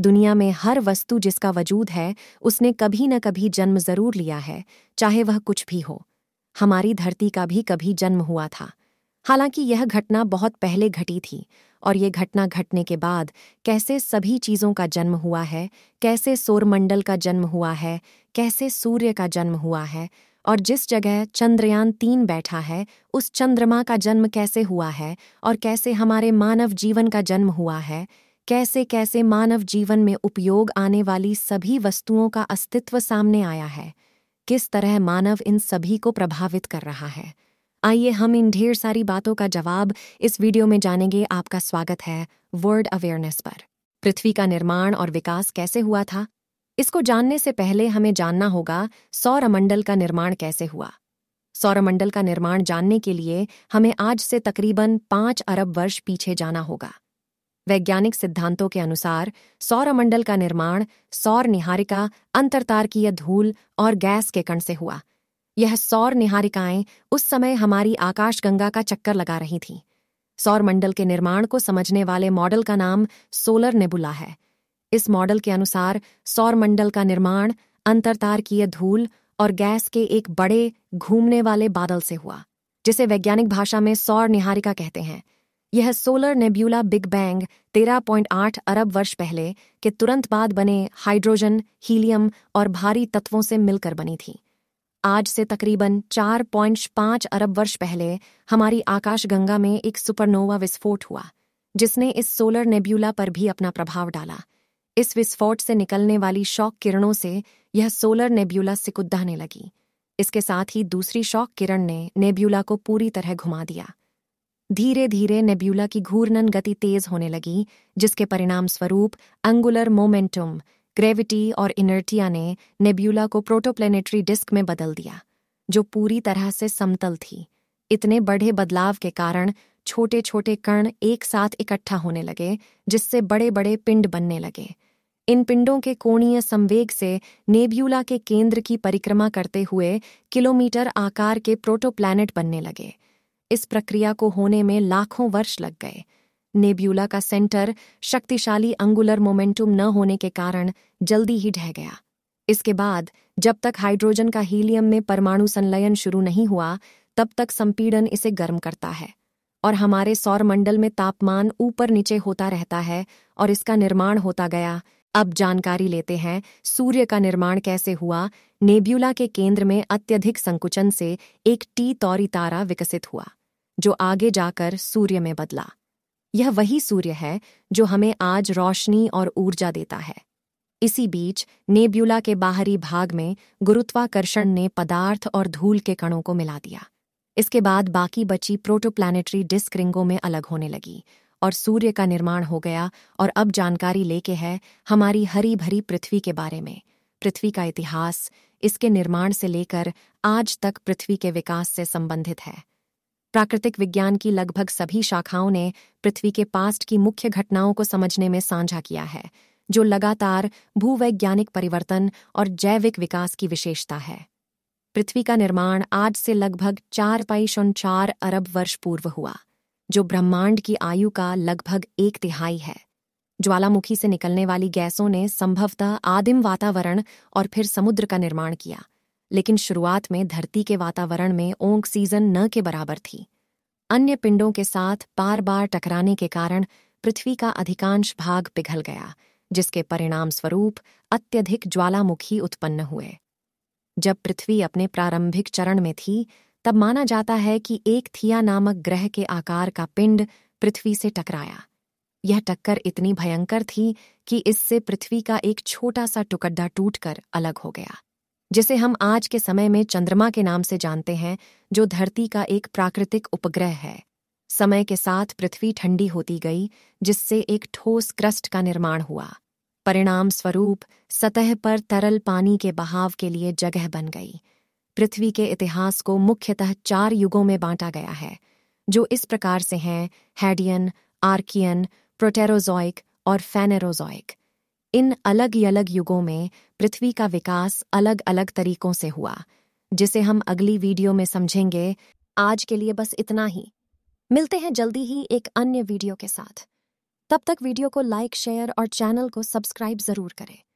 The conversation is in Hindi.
दुनिया में हर वस्तु जिसका वजूद है उसने कभी न कभी जन्म जरूर लिया है चाहे वह कुछ भी हो हमारी धरती का भी कभी जन्म हुआ था हालांकि यह घटना बहुत पहले घटी थी और ये घटना घटने के बाद कैसे सभी चीज़ों का जन्म हुआ है कैसे सौरमंडल का जन्म हुआ है कैसे सूर्य का जन्म हुआ है और जिस जगह चंद्रयान तीन बैठा है उस चंद्रमा का जन्म कैसे हुआ है और कैसे हमारे मानव जीवन का जन्म हुआ है कैसे कैसे मानव जीवन में उपयोग आने वाली सभी वस्तुओं का अस्तित्व सामने आया है किस तरह मानव इन सभी को प्रभावित कर रहा है आइए हम इन ढेर सारी बातों का जवाब इस वीडियो में जानेंगे आपका स्वागत है वर्ल्ड अवेयरनेस पर पृथ्वी का निर्माण और विकास कैसे हुआ था इसको जानने से पहले हमें जानना होगा सौरमंडल का निर्माण कैसे हुआ सौरमंडल का निर्माण जानने के लिए हमें आज से तकरीबन पाँच अरब वर्ष पीछे जाना होगा वैज्ञानिक सिद्धांतों के अनुसार सौरमंडल का निर्माण सौर निहारिका अंतरतारकीय धूल और गैस के कण से हुआ यह सौर निहारिकाएं उस समय हमारी आकाशगंगा का चक्कर लगा रही थीं सौरमंडल के निर्माण को समझने वाले मॉडल का नाम सोलर नेबुला है इस मॉडल के अनुसार सौरमंडल का निर्माण अंतरतारकीय धूल और गैस के एक बड़े घूमने वाले बादल से हुआ जिसे वैज्ञानिक भाषा में सौर निहारिका कहते हैं यह सोलर नेब्यूला बिग बैंग 13.8 अरब वर्ष पहले के तुरंत बाद बने हाइड्रोजन हीलियम और भारी तत्वों से मिलकर बनी थी आज से तकरीबन 4.5 अरब वर्ष पहले हमारी आकाशगंगा में एक सुपरनोवा विस्फोट हुआ जिसने इस सोलर नेब्यूला पर भी अपना प्रभाव डाला इस विस्फोट से निकलने वाली शौक किरणों से यह सोलर नेब्यूला सिकुद्दाने लगी इसके साथ ही दूसरी शौक किरण ने नेब्यूला को पूरी तरह घुमा दिया धीरे धीरे नेब्यूला की घूर्णन गति तेज होने लगी जिसके परिणाम स्वरूप अंगुलर मोमेंटम ग्रेविटी और इनर्टिया ने नेब्यूला को प्रोटोप्लेनेटरी डिस्क में बदल दिया जो पूरी तरह से समतल थी इतने बड़े बदलाव के कारण छोटे छोटे कण एक साथ इकट्ठा होने लगे जिससे बड़े बड़े पिंड बनने लगे इन पिंडों के कोणीय संवेग से नेब्यूला के केंद्र की परिक्रमा करते हुए किलोमीटर आकार के प्रोटोप्लैनेट बनने लगे इस प्रक्रिया को होने में लाखों वर्ष लग गए नेब्यूला का सेंटर शक्तिशाली अंगुलर मोमेंटम न होने के कारण जल्दी ही ढह गया इसके बाद जब तक हाइड्रोजन का हीलियम में परमाणु संलयन शुरू नहीं हुआ तब तक संपीड़न इसे गर्म करता है और हमारे सौर मंडल में तापमान ऊपर नीचे होता रहता है और इसका निर्माण होता गया अब जानकारी लेते हैं सूर्य का निर्माण कैसे हुआ नेब्यूला के केंद्र में अत्यधिक संकुचन से एक टी तौरी तारा विकसित हुआ जो आगे जाकर सूर्य में बदला यह वही सूर्य है जो हमें आज रोशनी और ऊर्जा देता है इसी बीच नेब्यूला के बाहरी भाग में गुरुत्वाकर्षण ने पदार्थ और धूल के कणों को मिला दिया इसके बाद बाकी बची प्रोटोप्लानिटरी डिस्क रिंगों में अलग होने लगी और सूर्य का निर्माण हो गया और अब जानकारी लेके है हमारी हरी भरी पृथ्वी के बारे में पृथ्वी का इतिहास इसके निर्माण से लेकर आज तक पृथ्वी के विकास से संबंधित है प्राकृतिक विज्ञान की लगभग सभी शाखाओं ने पृथ्वी के पास्ट की मुख्य घटनाओं को समझने में साझा किया है जो लगातार भूवैज्ञानिक परिवर्तन और जैविक विकास की विशेषता है पृथ्वी का निर्माण आज से लगभग चार पाई चार अरब वर्ष पूर्व हुआ जो ब्रह्मांड की आयु का लगभग एक तिहाई है ज्वालामुखी से निकलने वाली गैसों ने संभवतः आदिम वातावरण और फिर समुद्र का निर्माण किया लेकिन शुरुआत में धरती के वातावरण में ओंक सीजन न के बराबर थी अन्य पिंडों के साथ बार बार टकराने के कारण पृथ्वी का अधिकांश भाग पिघल गया जिसके परिणाम स्वरूप अत्यधिक ज्वालामुखी उत्पन्न हुए जब पृथ्वी अपने प्रारंभिक चरण में थी तब माना जाता है कि एक थिया नामक ग्रह के आकार का पिंड पृथ्वी से टकराया यह टक्कर इतनी भयंकर थी कि इससे पृथ्वी का एक छोटा सा टुकड़ा टूटकर अलग हो गया जिसे हम आज के समय में चंद्रमा के नाम से जानते हैं जो धरती का एक प्राकृतिक उपग्रह है समय के साथ पृथ्वी ठंडी होती गई जिससे एक ठोस क्रस्ट का निर्माण हुआ परिणाम स्वरूप सतह पर तरल पानी के बहाव के लिए जगह बन गई पृथ्वी के इतिहास को मुख्यतः चार युगों में बांटा गया है जो इस प्रकार से हैं हैडियन आर्कियन प्रोटेरोजॉइक और फेनेरोजॉइक इन अलग अलग युगों में पृथ्वी का विकास अलग अलग तरीकों से हुआ जिसे हम अगली वीडियो में समझेंगे आज के लिए बस इतना ही मिलते हैं जल्दी ही एक अन्य वीडियो के साथ तब तक वीडियो को लाइक शेयर और चैनल को सब्सक्राइब जरूर करें